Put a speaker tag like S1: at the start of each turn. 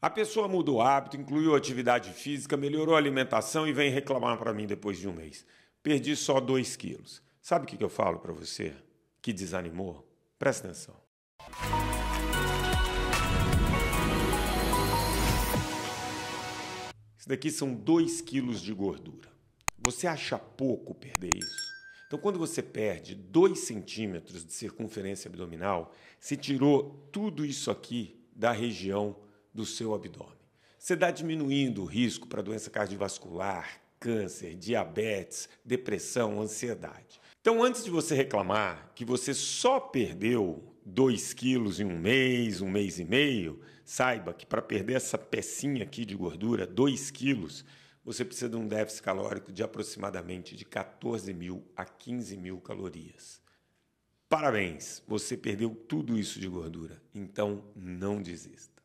S1: A pessoa mudou o hábito, incluiu atividade física, melhorou a alimentação e vem reclamar para mim depois de um mês. Perdi só 2 quilos. Sabe o que eu falo para você que desanimou? Presta atenção. Isso daqui são 2 quilos de gordura. Você acha pouco perder isso? Então, quando você perde 2 centímetros de circunferência abdominal, se tirou tudo isso aqui da região do seu abdômen. Você está diminuindo o risco para doença cardiovascular, câncer, diabetes, depressão, ansiedade. Então, antes de você reclamar que você só perdeu 2 quilos em um mês, um mês e meio, saiba que para perder essa pecinha aqui de gordura, 2 quilos, você precisa de um déficit calórico de aproximadamente de 14 mil a 15 mil calorias. Parabéns, você perdeu tudo isso de gordura, então não desista.